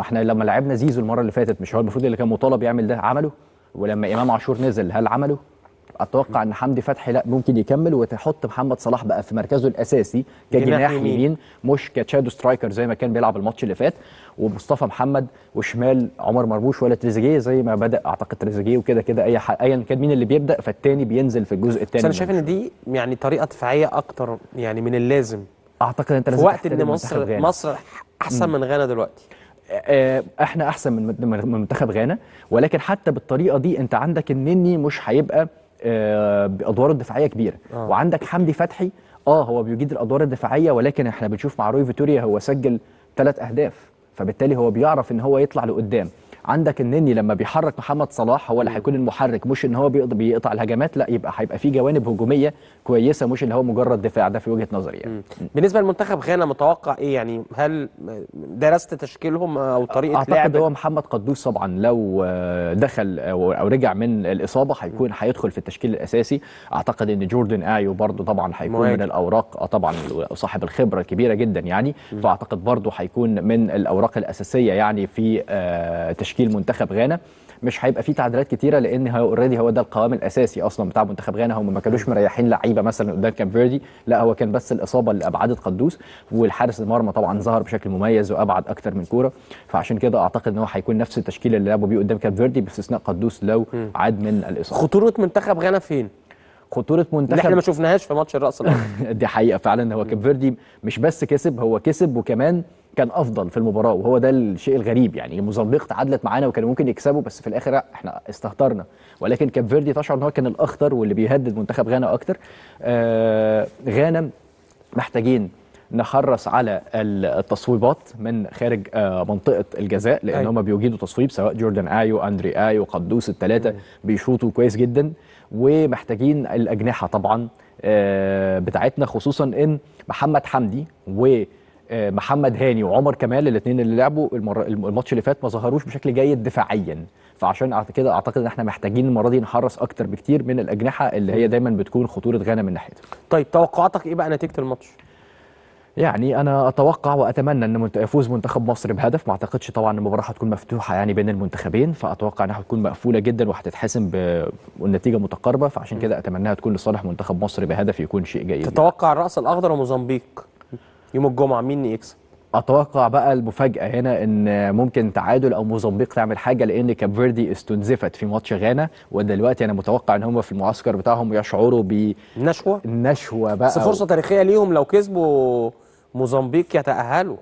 احنا لما لعبنا زيزو المره اللي فاتت مش هو المفروض اللي كان مطالب يعمل ده عمله ولما امام عاشور نزل هل عمله اتوقع ان حمدي فتحي لا ممكن يكمل وتحط محمد صلاح بقى في مركزه الاساسي كجناح يمين مش كتشادو سترايكر زي ما كان بيلعب الماتش اللي فات ومصطفى محمد وشمال عمر مرموش ولا تريزيجيه زي ما بدا اعتقد تريزيجيه وكده كده اي ايا كان مين اللي بيبدا فالتاني بينزل في الجزء الثاني بس انا شايف ان دي يعني طريقه دفاعيه اكتر يعني من اللازم اعتقد انت لازم في وقت ان مصر مصر احسن من غانا دلوقتي آه، آه، احنا احسن من منتخب غانا ولكن حتى بالطريقه دي انت عندك النني مش هيبقى آه، بادواره الدفاعيه كبيره آه. وعندك حمدي فتحي اه هو بيجيد الادوار الدفاعيه ولكن احنا بنشوف مع روي فيتوريا هو سجل ثلاث اهداف فبالتالي هو بيعرف ان هو يطلع لقدام عندك النني لما بيحرك محمد صلاح هو اللي هيكون المحرك مش ان هو بيقطع الهجمات لا يبقى هيبقى في جوانب هجوميه كويسه مش اللي هو مجرد دفاع ده في وجهه نظري يعني بالنسبه لمنتخب غانا متوقع ايه يعني هل درست تشكيلهم او طريقه لعب اعتقد هو محمد قدوس طبعا لو آه، دخل او رجع من الاصابه هيكون هيدخل في التشكيل الاساسي اعتقد ان جوردن ايو برده طبعا هيكون من الاوراق آه، طبعا صاحب الخبره الكبيره جدا يعني فاعتقد برده هيكون من الاوراق الاساسيه يعني في آه، تشكيل تشكيل منتخب غانا مش هيبقى فيه تعديلات كتيره لان هو اوريدي هو ده القوام الاساسي اصلا بتاع منتخب غانا هم ما كانوش مريحين لعيبه مثلا قدام كاب فيردي لا هو كان بس الاصابه اللي ابعدت قدوس والحارس المرمى طبعا ظهر بشكل مميز وابعد اكتر من كوره فعشان كده اعتقد ان هو هيكون نفس التشكيل اللي لعبوا بيه قدام كاب فيردي باستثناء قدوس لو عاد من الاصابه خطوره منتخب غانا فين خطوره منتخب اللي احنا ما شفناهاش في ماتش الراس دي حقيقه فعلا هو كاب فيردي مش بس كسب هو كسب وكمان كان افضل في المباراه وهو ده الشيء الغريب يعني موزمبيق تعادلت معانا وكانوا ممكن يكسبوا بس في الاخر احنا استهترنا ولكن كاب فيردي تشعر ان هو كان الاخطر واللي بيهدد منتخب غانا اكتر آه غانا محتاجين نحرص على التصويبات من خارج آه، منطقه الجزاء لان أيوة. هم بيجيدوا تصويب سواء جوردن ايو اندري ايو قدوس الثلاثه بيشوطوا كويس جدا ومحتاجين الاجنحه طبعا آه، بتاعتنا خصوصا ان محمد حمدي و محمد هاني وعمر كمال الاثنين اللي لعبوا الماتش اللي فات ما ظهروش بشكل جيد دفاعيا فعشان كده اعتقد ان احنا محتاجين المره دي نحرص اكتر بكتير من الاجنحه اللي هي دايما بتكون خطوره غانا من ناحيتها طيب توقعاتك ايه بقى نتيجه الماتش يعني انا اتوقع واتمنى ان يفوز منتخب مصر بهدف ما اعتقدش طبعا ان المباراه هتكون مفتوحه يعني بين المنتخبين فاتوقع انها هتكون مقفوله جدا وهتتحسم والنتيجه متقاربه فعشان كده اتمناها تكون لصالح منتخب مصر بهدف يكون شيء جيد تتوقع الراس الاخضر وموزمبيق يوم الجمعه مين يكسب اتوقع بقى المفاجاه هنا ان ممكن تعادل او موزمبيق تعمل حاجه لان كاب فيردي استنزفت في ماتش غانا ودلوقتي انا متوقع ان هم في المعسكر بتاعهم يشعروا ب نشوه نشوه بقى بس فرصه تاريخيه ليهم لو كسبوا موزمبيق يتاهلوا